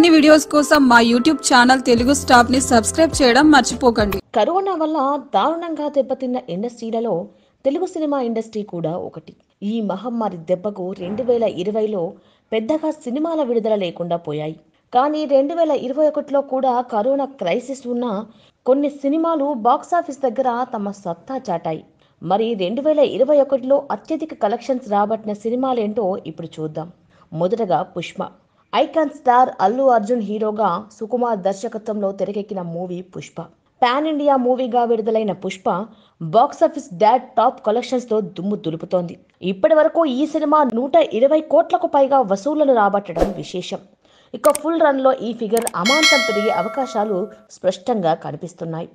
మరిన్ని వీడియోస్ కోసం మా యూట్యూబ్ ఛానల్ తెలుగు స్టాప్ ని సబ్స్క్రైబ్ చేయడం మర్చిపోకండి కరోనా వల్ల దారుణంగా దెబ్బతిన్న ఇండస్ట్రీలలో తెలుగు సినిమా ఇండస్ట్రీ కూడా ఒకటి ఈ మహమ్మారి దెబ్బకు రెండు వేల ఇరవైలో పెద్దగా సినిమాల విడుదల లేకుండా పోయాయి కానీ రెండు వేల ఇరవై ఒకటిలో కూడా కరోనా క్రైసిస్ ఉన్న కొన్ని సినిమాలు బాక్సాఫీస్ దగ్గర తమ సత్తా చాటాయి మరి రెండు వేల ఇరవై ఒకటిలో అత్యధిక కలెక్షన్స్ రాబట్టిన సినిమాలేంటో ఇప్పుడు చూద్దాం మొదటగా పుష్ప ఐకాన్ స్టార్ అల్లు అర్జున్ హీరోగా సుకుమార్ దర్శకత్వంలో తెరకెక్కిన మూవీ పుష్ప పాన్ ఇండియా మూవీగా విడుదలైన పుష్ప బాక్సాఫీస్ డాడ్ టాప్ తో దుమ్ము దులుపుతోంది ఇప్పటి వరకు ఈ సినిమా నూట ఇరవై కోట్లకు పైగా వసూళ్లను రాబట్టడం విశేషం ఇక ఫుల్ రన్లో ఈ ఫిగర్ అమాంతం పెరిగే అవకాశాలు స్పష్టంగా కనిపిస్తున్నాయి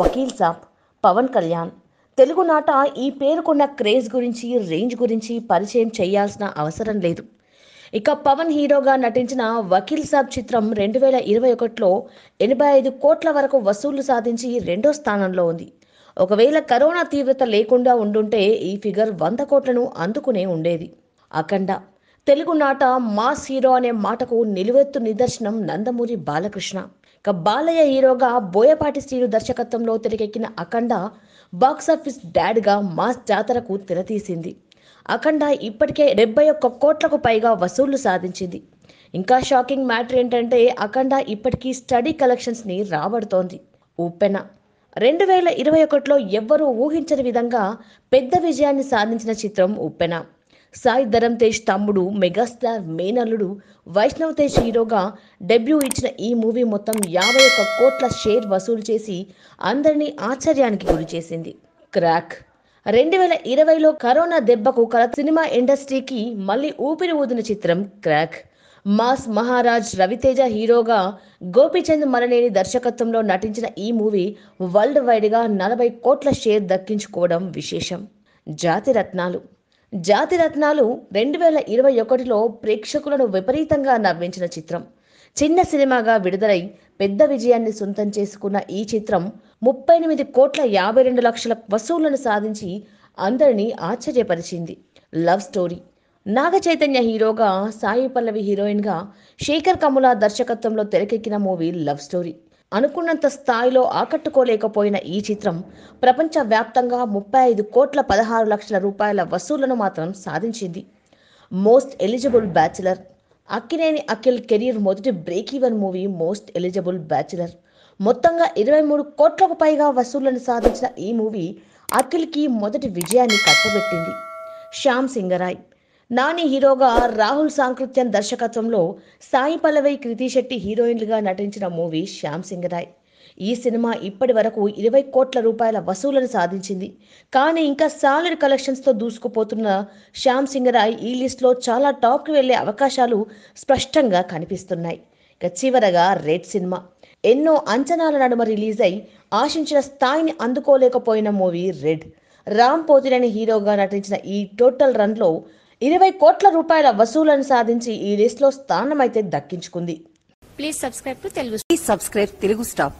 వకీల్ సాబ్ పవన్ కళ్యాణ్ తెలుగు నాట ఈ పేరుకున్న క్రేజ్ గురించి రేంజ్ గురించి పరిచయం చేయాల్సిన అవసరం లేదు ఇక పవన్ హీరోగా నటించిన వకీల్ సాబ్ చిత్రం రెండు వేల ఇరవై ఒకటిలో ఎనభై ఐదు కోట్ల వరకు వసూళ్లు సాధించి రెండో స్థానంలో ఉంది ఒకవేళ కరోనా తీవ్రత లేకుండా ఉండుంటే ఈ ఫిగర్ వంద కోట్లను అందుకునే ఉండేది అఖండ తెలుగు నాట మాస్ హీరో అనే మాటకు నిలువెత్తు నిదర్శనం నందమూరి బాలకృష్ణ ఇక బాలయ్య హీరోగా బోయపాటి శ్రీను దర్శకత్వంలో తెరకెక్కిన అఖండ బాక్సాఫీస్ డాడ్గా మాస్ జాతరకు తెరతీసింది అఖండ ఇప్పటికే డెబ్బై ఒక్క కోట్లకు పైగా వసూళ్లు సాధించింది ఇంకా షాకింగ్ మ్యాటర్ ఏంటంటే అఖండ ఇప్పటికీ స్టడీ కలెక్షన్స్ని రాబడుతోంది ఉప్పెన రెండు వేల ఇరవై ఒకటిలో ఎవ్వరూ ఊహించని విధంగా పెద్ద విజయాన్ని సాధించిన చిత్రం ఉప్పెన సాయి ధరమ్ తేజ్ తమ్ముడు మెగాస్టార్ మేనల్లుడు వైష్ణవ్ తేజ్ హీరోగా డెబ్యూ ఇచ్చిన ఈ మూవీ మొత్తం యాభై ఒక్క కోట్ల షేర్ వసూలు చేసి అందరినీ ఆశ్చర్యానికి గురిచేసింది క్రాక్ రెండు వేల ఇరవైలో కరోనా దెబ్బకు కల సినిమా ఇండస్ట్రీకి మళ్ళీ ఊపిరి ఊదిన చిత్రం క్రాక్ మాస్ మహారాజ్ రవితేజ హీరోగా గోపీచంద్ మరణేని దర్శకత్వంలో నటించిన ఈ మూవీ వరల్డ్ వైడ్గా నలభై కోట్ల షేర్ దక్కించుకోవడం విశేషం జాతిరత్నాలు జాతిరత్నాలు రెండు వేల ఇరవై ఒకటిలో ప్రేక్షకులను విపరీతంగా నవ్వించిన చిత్రం చిన్న సినిమాగా విడుదలై పెద్ద విజయాన్ని సొంతం చేసుకున్న ఈ చిత్రం ముప్పై ఎనిమిది కోట్ల యాభై రెండు లక్షల వసూళ్లను సాధించి అందరినీ ఆశ్చర్యపరిచింది లవ్ స్టోరీ నాగ చైతన్య హీరోగా సాయి పల్లవి హీరోయిన్గా శేఖర్ కమల దర్శకత్వంలో తెరకెక్కిన మూవీ లవ్ స్టోరీ అనుకున్నంత స్థాయిలో ఆకట్టుకోలేకపోయిన ఈ చిత్రం ప్రపంచవ్యాప్తంగా ముప్పై ఐదు కోట్ల పదహారు లక్షల రూపాయల వసూళ్లను మాత్రం సాధించింది most eligible bachelor Akkineni Akhil career మొదటి break even movie most eligible bachelor మొత్తంగా ఇరవై మూడు కోట్లకు పైగా వసూళ్లను సాధించిన ఈ మూవీ అఖిల్కి మొదటి విజయాన్ని కట్టబెట్టింది శ్యామ్ సింగరాయ్ నాని హీరోగా రాహుల్ సాంకృత్యం దర్శకత్వంలో సాయి పల్లవి కృతి శెట్టి హీరోయిన్లుగా నటించిన మూవీ శ్యామ్ సింగరాయ్ ఈ సినిమా ఇప్పటి వరకు ఇరవై కోట్ల రూపాయల వసూలను సాధించింది కానీ ఇంకా సాలరీ కలెక్షన్స్తో దూసుకుపోతున్న శ్యామ్ సింగరాయ్ ఈ లిస్ట్లో చాలా టాప్కి వెళ్లే అవకాశాలు స్పష్టంగా కనిపిస్తున్నాయి ఇక చివరగా రెడ్ సినిమా ఎన్నో అంచనాల నడుమ రిలీజ్ అయి ఆశించిన స్థాయిని అందుకోలేకపోయిన మూవీ రెడ్ రామ్ పోతిరని హీరోగా నటించిన ఈ టోటల్ రన్లో ఇరవై కోట్ల రూపాయల వసూలను సాధించి ఈ లిస్ట్లో స్థానం అయితే దక్కించుకుంది please subscribe to Telugu please subscribe Telugu stop